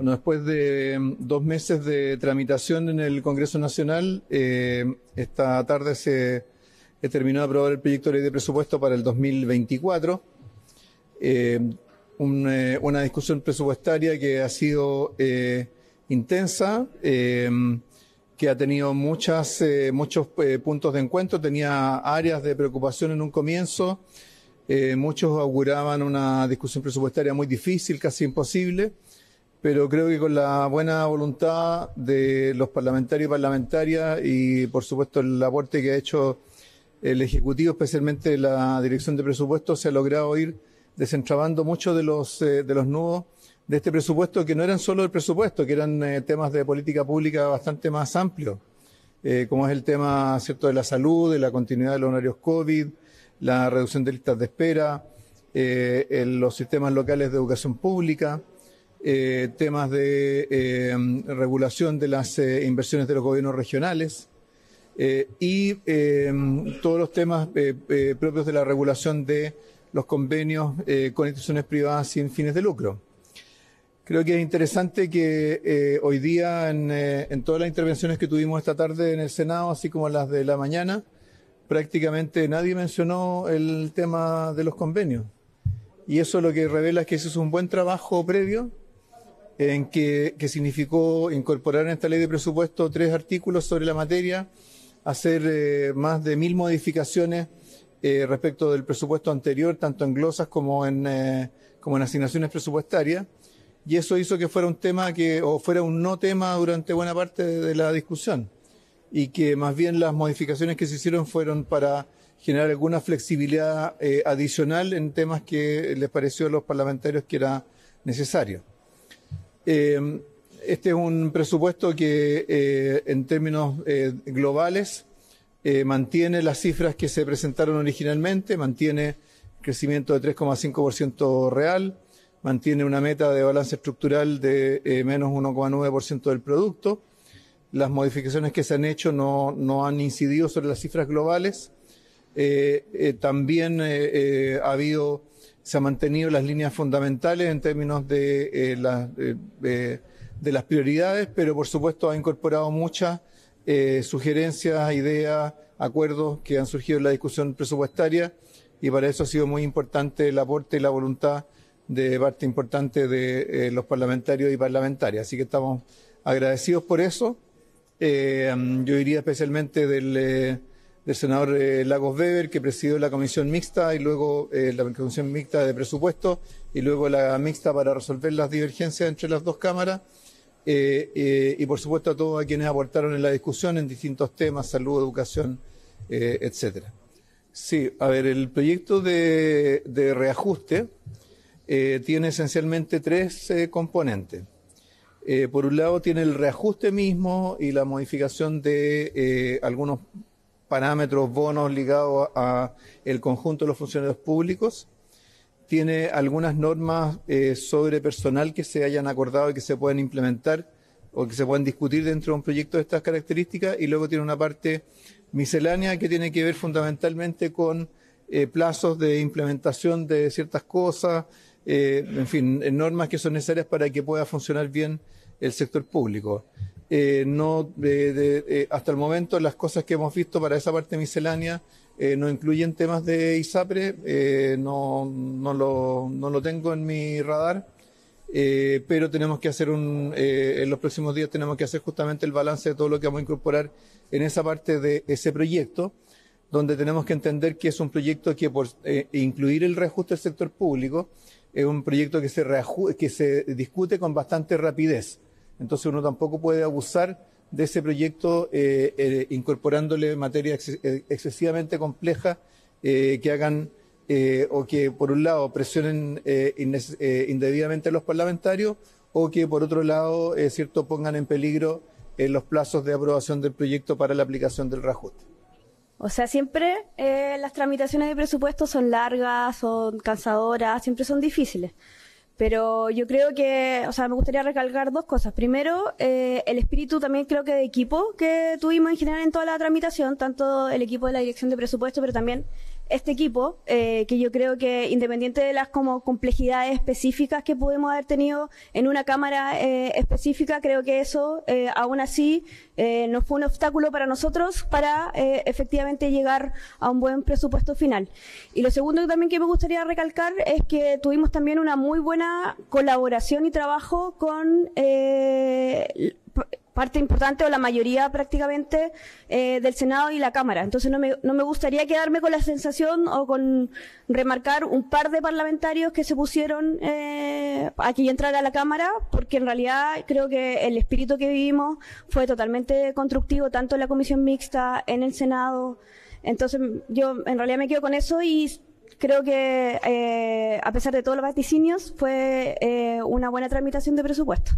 Bueno, después de mm, dos meses de tramitación en el Congreso Nacional, eh, esta tarde se terminó de aprobar el proyecto de ley de presupuesto para el 2024. Eh, eh, una discusión presupuestaria que ha sido intensa, que ha tenido muchos puntos de encuentro, tenía áreas de preocupación en un comienzo. muchos auguraban una discusión presupuestaria muy difícil, casi imposible pero creo que con la buena voluntad de los parlamentarios y parlamentarias y, por supuesto, el aporte que ha hecho el Ejecutivo, especialmente la Dirección de Presupuestos, se ha logrado ir desentrabando muchos de los, eh, de los nudos de este presupuesto, que no eran solo el presupuesto, que eran eh, temas de política pública bastante más amplios, eh, como es el tema cierto de la salud, de la continuidad de los horarios COVID, la reducción de listas de espera, los sistemas locales de educación pública, eh, temas de eh, regulación de las eh, inversiones de los gobiernos regionales y todos los temas propios de la regulación de los convenios con instituciones privadas sin fines de lucro. Creo que es interesante que hoy día en, en todas las intervenciones que tuvimos esta tarde en el Senado, así como las de la mañana, prácticamente nadie mencionó el tema de los convenios. Y eso lo que revela es que ese es un buen trabajo previo en que, significó incorporar en esta ley de presupuesto tres artículos sobre la materia, hacer eh, más de mil modificaciones eh, respecto del presupuesto anterior, tanto en glosas eh, como en, asignaciones presupuestarias. Y eso hizo que fuera un tema que, o fuera un no tema durante buena parte de, la discusión. Y que más bien las modificaciones que se hicieron fueron para generar alguna flexibilidad adicional en temas que les pareció a los parlamentarios que era necesario. Em, este es un presupuesto que eh, en términos eh, globales eh, mantiene las cifras que se presentaron originalmente, mantiene crecimiento de 3,5% real, mantiene una meta de balance estructural de menos 1,9% del producto. Las modificaciones que se han hecho no, no han incidido sobre las cifras globales. también ha habido se han mantenido las líneas fundamentales en términos de, eh, las prioridades, pero por supuesto ha incorporado muchas eh, sugerencias, ideas, acuerdos que han surgido en la discusión presupuestaria y para eso ha sido muy importante el aporte y la voluntad de parte importante de eh, los parlamentarios y parlamentarias. Así que estamos agradecidos por eso. yo diría especialmente del del senador eh, Lagos Weber, que presidió la comisión mixta y luego eh, la comisión mixta de presupuesto y luego la mixta para resolver las divergencias entre las dos cámaras. Eh, y por supuesto a todos a quienes aportaron en la discusión en distintos temas, salud, educación, etcétera. Sí, a ver, el proyecto de, de reajuste tiene esencialmente tres componentes. por un lado tiene el reajuste mismo y la modificación de algunos parámetros, bonos ligados a el conjunto de los funcionarios públicos. Tiene algunas normas eh, sobre personal que se hayan acordado y que se pueden implementar o que se pueden discutir dentro de un proyecto de estas características. Y luego tiene una parte miscelánea que tiene que ver fundamentalmente con eh, plazos de implementación de ciertas cosas, eh, en fin, normas que son necesarias para que pueda funcionar bien el sector público. Eh, no, eh, hasta el momento las cosas que hemos visto para esa parte miscelánea eh, no incluyen temas de ISAPRE, no, lo, tengo en mi radar, pero tenemos que hacer un, en los próximos días tenemos que hacer justamente el balance de todo lo que vamos a incorporar en esa parte de ese proyecto, donde tenemos que entender que es un proyecto que por incluir el reajuste del sector público, es un proyecto que se, que se discute con bastante rapidez. Entonces uno tampoco puede abusar de ese proyecto eh, eh, incorporándole materia eh, excesivamente compleja que hagan o que por un lado presionen indebidamente a los parlamentarios o que por otro lado cierto pongan en peligro los plazos de aprobación del proyecto para la aplicación del reajuste. O sea, siempre las tramitaciones de presupuesto son largas, son cansadoras, siempre son difíciles. Pero yo creo que, o sea, me gustaría recalcar dos cosas. Primero, eh, el espíritu también creo que de equipo que tuvimos en general en toda la tramitación, tanto el equipo de la Dirección de Presupuesto, pero también este equipo, eh, que yo creo que independiente de las como complejidades específicas que pudimos haber tenido en una cámara eh, específica, creo que eso eh, aún así no fue un obstáculo para nosotros para efectivamente llegar a un buen presupuesto final. Y lo segundo también que me gustaría recalcar es que tuvimos también una muy buena colaboración y trabajo con parte importante o la mayoría prácticamente eh, del Senado y la Cámara. Entonces no me, no me gustaría quedarme con la sensación o con remarcar un par de parlamentarios que se pusieron eh, aquí a entrar a la Cámara, porque en realidad creo que el espíritu que vivimos fue totalmente constructivo, tanto en la Comisión Mixta, en el Senado. Entonces yo en realidad me quedo con eso y creo que eh, a pesar de todos los vaticinios fue una buena tramitación de presupuesto.